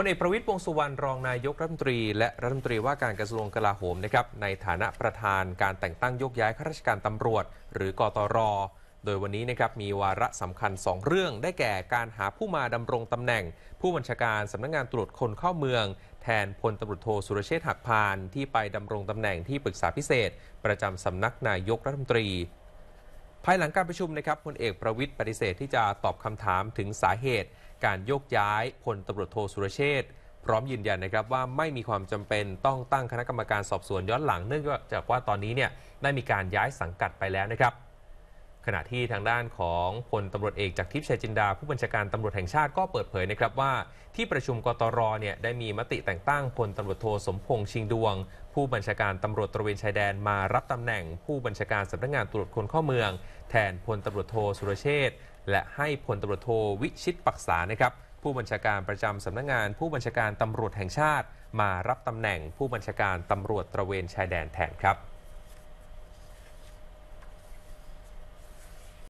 พลเอกประวิตยวงสุวรรณรองนายกรัฐมนตรี และรัฐมนตรีว่าการกระทรวงกลาโหมนะครับในฐานะประธานการแต่งตั้งยกย้ายข้าราชการตำรวจหรือกตร โดยวันนี้นะครับมีวาระสำคัญ 2 เรื่อง ได้แก่การหาผู้มาดำรงตำแหน่ง ผู้บัญชาการสำนักงงานตรวจคนเข้าเมือง แทนพลตำรวจโทสุรเชษฐ์หักพานที่ไปดำรงตำแหน่งที่ปรึกษาพิเศษ ประจำสำนักนายกรัฐมนตรี ภายหลังการประชุมนะครับพลเอกประวิตยปฏิเสธที่จะตอบคำถามถึงสาเหตุการโยกย้ายพลตำรวจโทสุรเชษพร้อมยืนยันนะครับว่าไม่มีความจำเป็นต้องตั้งคณะกรรมการสอบสวนย้อนหลัง เนื่อง จากว่าตอนนี้เนี่ยได้มีการย้ายสังกัดไปแล้วนะครับขณะที่ทางด้านของพลตำรวจเอกจากทิพย์ชัยจินดาผู้บัญชาการตำรวจแห่งชาติก็เปิดเผยนะครับว่า ที่ประชุมกตรเนี่ยได้มีมติแต่งตั้งพลตำรวจโทสมพงษ์ชิงดวง ผู้บัญชาการตำรวจตระเวนชายแดน มารับตำแหน่งผู้บัญชาการสำนักงานตรวจคนเข้าเมือง แทนพลตำรวจโทสุรเชษและให้พลตำรวจโทวิชิตปักษานะครับผู้บัญชาการประจำสำนักงาน ผู้บัญชาการตำรวจแห่งชาติ มารับตำแหน่ง ผู้บัญชาการตำรวจตระเวนชายแดนแทนครับ